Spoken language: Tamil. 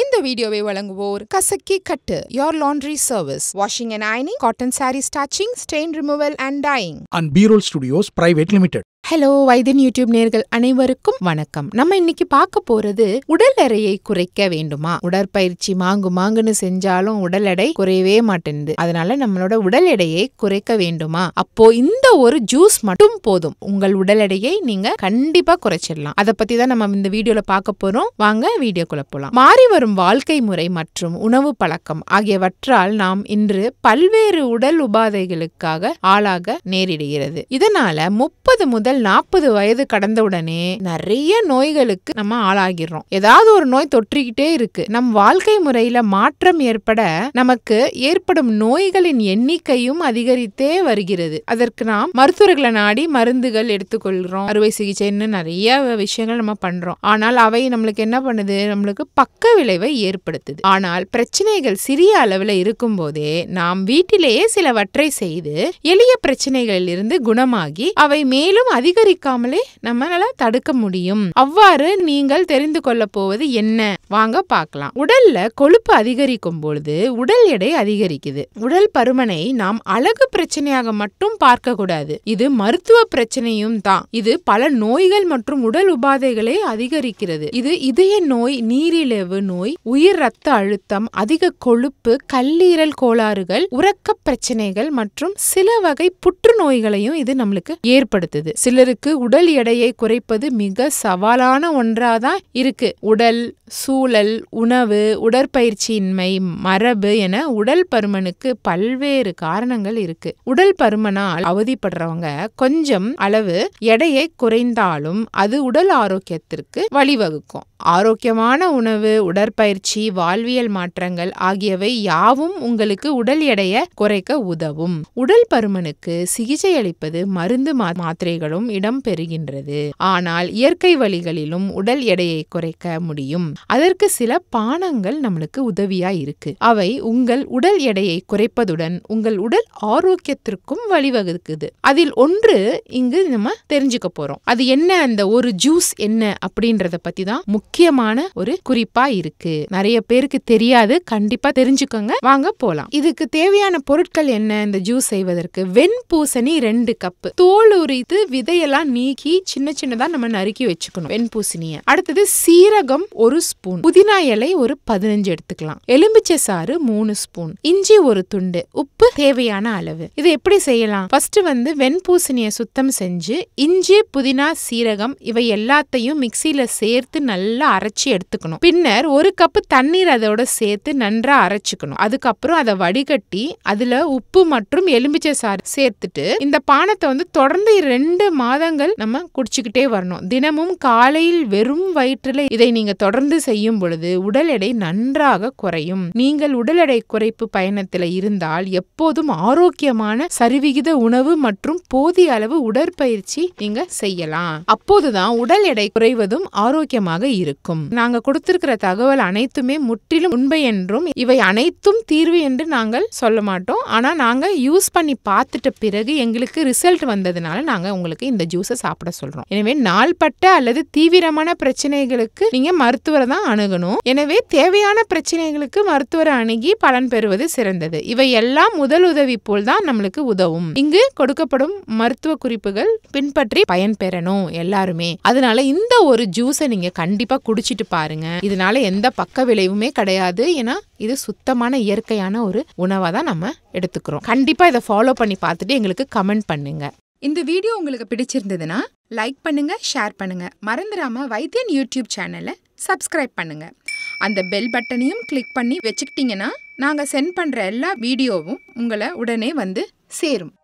இந்த வீடியோவை வழங்குவோர் கசக்கி கட்டு your laundry service washing and ஐனிங் cotton sari starching stain removal and dyeing and பீரோல் studios private limited hello Vaithiyan YouTube நேர்கள் அனைவருக்கும் வணக்கம் நம்ம இன்னைக்கு பார்க்க போறது உடல் எடையை குறைக்க வேண்டுமா உடற்பயிற்சி மாங்கு மாங்குன்னு செஞ்சாலும் உடல் எடை குறையவே மாட்டேங்குது அதனால நம்மளோட உடல் எடையை குறைக்க வேண்டுமா அப்போ இந்த ஒரு ஜூஸ் மட்டும் போதும் உங்கள் உடல் எடையை நீங்க கண்டிப்பா குறைச்சிடலாம் அதை பத்தி தான் நம்ம இந்த வீடியோல பார்க்க போறோம் வாங்க வீடியோக்குள்ள போலாம் மாறி வரும் வாழ்க்கை முறை மற்றும் உணவு பழக்கம் ஆகியவற்றால் நாம் இன்று பல்வேறு உடல் உபாதைகளுக்காக ஆளாக நேரிடுகிறது இதனால முப்பது முதல் ஆனால் நாற்பது வயது கடந்தவுடனே நிறைய நோய்களுக்கு நம்ம ஆளாகிறோம் ஏதாவது ஒரு நோய் தொற்றிக்கிட்டே இருக்கு நம் வாழ்க்கை முறையில மாற்றம் ஏற்பட நமக்கு ஏற்படும் நோய்களின் எண்ணிக்கையும் அதிகரித்தே வருகிறது அதற்கு நாம் மருத்துவர்களை நாடி மருந்துகள் எடுத்துக்கொள்கிறோம் அறுவை சிகிச்சைன்னு நிறைய விஷயங்கள் நம்ம பண்றோம் ஆனால் அவை நம்மளுக்கு என்ன பண்ணுது நம்மளுக்கு பக்க விளைவை ஏற்படுத்துது ஆனால் பிரச்சனைகள் சிறிய அளவில் இருக்கும் போதே நாம் வீட்டிலேயே சிலவற்றை செய்து எளிய பிரச்சனைகளில் இருந்து குணமாகி அவை மேலும் அதிக அதிகரிக்காமலே நம்மளால தடுக்க முடியும் அவ்வாறு நீங்கள் தெரிந்து கொள்ள போவது என்ன வாங்க பார்க்கலாம் உடல்ல கொழுப்பு அதிகரிக்கும் பொழுது உடல் எடை அதிகரிக்குது உடல் பருமனை நாம் அழகு பிரச்சனையாக மட்டும் பார்க்க கூடாது இது மருத்துவ பிரச்சனையும் தான் இது பல நோய்கள் மற்றும் உடல் உபாதைகளை அதிகரிக்கிறது இது இதய நோய் நீரிழிவு நோய் உயிர் ரத்த அழுத்தம் அதிக கொழுப்பு கல்லீரல் கோளாறுகள் உறக்க பிரச்சனைகள் மற்றும் சில வகை புற்றுநோய்களையும் இது நம்மளுக்கு ஏற்படுத்துது சில சிலருக்கு உடல் எடையை குறைப்பது மிக சவாலான ஒன்றாதான் இருக்கு உடல் சூழல் உணவு உடற்பயிற்சியின்மை மரபு என உடல் பருமனுக்கு பல்வேறு காரணங்கள் இருக்கு உடல் பருமனால் அவதிப்படுறவங்க கொஞ்சம் அளவு எடையை குறைந்தாலும் அது உடல் ஆரோக்கியத்திற்கு வழிவகுக்கும் ஆரோக்கியமான உணவு உடற்பயிற்சி வாழ்வியல் மாற்றங்கள் ஆகியவை யாவும் உங்களுக்கு உடல் எடையை குறைக்க உதவும் உடல் பருமனுக்கு சிகிச்சை அளிப்பது மருந்து மாத்திரைகளும் இடம் பெறுகின்றது ஆனால் இயற்கை வழிகளிலும் உடல் எடையை குறைக்க முடியும் அதற்கு சில பானங்கள் நம்மளுக்கு உதவியா இருக்கு அவை உங்கள் உடல் எடையை குறைப்பதுடன் உங்கள் உடல் ஆரோக்கியத்திற்கும் வழிவகுக்குது அதில் ஒன்று இங்கு நம்ம தெரிஞ்சுக்க போறோம் அது என்ன அந்த ஒரு ஜூஸ் என்ன அப்படின்றத பத்தி தான் முக்கியமான ஒரு குறிப்பா இருக்கு நிறைய பேருக்கு தெரியாது கண்டிப்பா தெரிஞ்சுக்கோங்க வாங்க போலாம் இதுக்கு தேவையான பொருட்கள் என்ன இந்த ஜூஸ் செய்வதற்கு வெண்பூசணி ரெண்டு கப் தோல் உரித்து வித விதையெல்லாம் நீக்கி சின்ன சின்னதாக நம்ம நறுக்கி வச்சுக்கணும் வெண்பூசணியை அடுத்தது சீரகம் ஒரு ஸ்பூன் புதினா இலை ஒரு பதினஞ்சு எடுத்துக்கலாம் எலும்பிச்சை சாறு மூணு ஸ்பூன் இஞ்சி ஒரு துண்டு உப்பு தேவையான அளவு இதை எப்படி செய்யலாம் ஃபர்ஸ்ட் வந்து வெண்பூசணியை சுத்தம் செஞ்சு இஞ்சி புதினா சீரகம் இவை எல்லாத்தையும் மிக்சியில சேர்த்து நல்லா அரைச்சி எடுத்துக்கணும் பின்னர் ஒரு கப்பு தண்ணீர் அதோட சேர்த்து நன்றா அரைச்சுக்கணும் அதுக்கப்புறம் அதை வடிகட்டி அதுல உப்பு மற்றும் எலுமிச்சை சாறு சேர்த்துட்டு இந்த பானத்தை வந்து தொடர்ந்து ரெண்டு மாதங்கள் நம்ம குடிச்சுக்கிட்டே வரணும் தினமும் காலையில் வெறும் வயிற்றில் இதை நீங்க தொடர்ந்து செய்யும் பொழுது உடல் எடை நன்றாக குறையும் நீங்கள் உடல் எடை குறைப்பு பயணத்தில் இருந்தால் எப்போதும் ஆரோக்கியமான சரிவிகித உணவு மற்றும் போதிய அளவு உடற்பயிற்சி நீங்க செய்யலாம் அப்போதுதான் உடல் எடை குறைவதும் ஆரோக்கியமாக இருக்கும் நாங்க கொடுத்திருக்கிற தகவல் அனைத்துமே முற்றிலும் உண்மை என்றும் இவை அனைத்தும் தீர்வு என்று நாங்கள் சொல்ல மாட்டோம் ஆனா நாங்க யூஸ் பண்ணி பார்த்துட்ட பிறகு எங்களுக்கு ரிசல்ட் வந்ததுனால நாங்க உங்களுக்கு இந்த ஜூஸை சாப்பிட சொல்றோம் எனவே நாள்பட்ட அல்லது தீவிரமான பிரச்சனைகளுக்கு நீங்க மருத்துவரை தான் அணுகணும் எனவே தேவையான பிரச்சனைகளுக்கு மருத்துவரை அணுகி பலன் பெறுவது சிறந்தது இவை எல்லாம் முதல் உதவி போல் தான் நம்மளுக்கு உதவும் இங்கு கொடுக்கப்படும் மருத்துவ குறிப்புகள் பின்பற்றி பயன் பெறணும் எல்லாருமே அதனால இந்த ஒரு ஜூஸை நீங்க கண்டிப்பா குடிச்சிட்டு பாருங்க இதனால எந்த பக்க விளைவுமே கிடையாது ஏன்னா இது சுத்தமான இயற்கையான ஒரு உணவை தான் நம்ம எடுத்துக்கிறோம் கண்டிப்பா இதை ஃபாலோ பண்ணி பார்த்துட்டு எங்களுக்கு கமெண்ட் பண்ணுங்க இந்த வீடியோ உங்களுக்கு பிடிச்சிருந்ததுன்னா லைக் பண்ணுங்க ஷேர் பண்ணுங்க மறந்துடாம வைத்தியன் யூடியூப் சேனலை சப்ஸ்கிரைப் பண்ணுங்க அந்த பெல் பட்டனையும் கிளிக் பண்ணி வச்சுக்கிட்டிங்கன்னா நாங்கள் சென்ட் பண்ணுற எல்லா வீடியோவும் உங்களை உடனே வந்து சேரும்